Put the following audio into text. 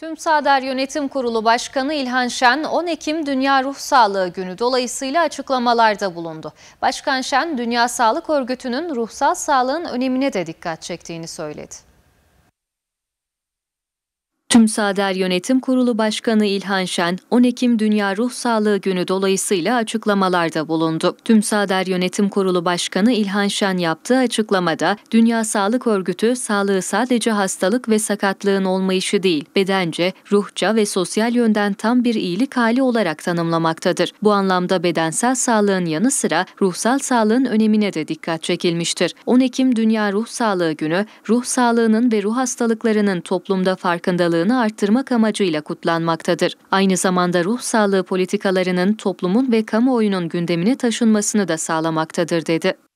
Tüm Sader Yönetim Kurulu Başkanı İlhan Şen 10 Ekim Dünya Ruh Sağlığı Günü dolayısıyla açıklamalarda bulundu. Başkan Şen Dünya Sağlık Örgütü'nün ruhsal sağlığın önemine de dikkat çektiğini söyledi. Tümsader Yönetim Kurulu Başkanı İlhan Şen, 10 Ekim Dünya Ruh Sağlığı Günü dolayısıyla açıklamalarda bulundu. Tümsader Yönetim Kurulu Başkanı İlhan Şen yaptığı açıklamada, Dünya Sağlık Örgütü, sağlığı sadece hastalık ve sakatlığın olmayışı değil, bedence, ruhça ve sosyal yönden tam bir iyilik hali olarak tanımlamaktadır. Bu anlamda bedensel sağlığın yanı sıra ruhsal sağlığın önemine de dikkat çekilmiştir. 10 Ekim Dünya Ruh Sağlığı Günü, ruh sağlığının ve ruh hastalıklarının toplumda farkındalığını bağını arttırmak amacıyla kutlanmaktadır. Aynı zamanda ruh sağlığı politikalarının toplumun ve kamuoyunun gündemine taşınmasını da sağlamaktadır dedi.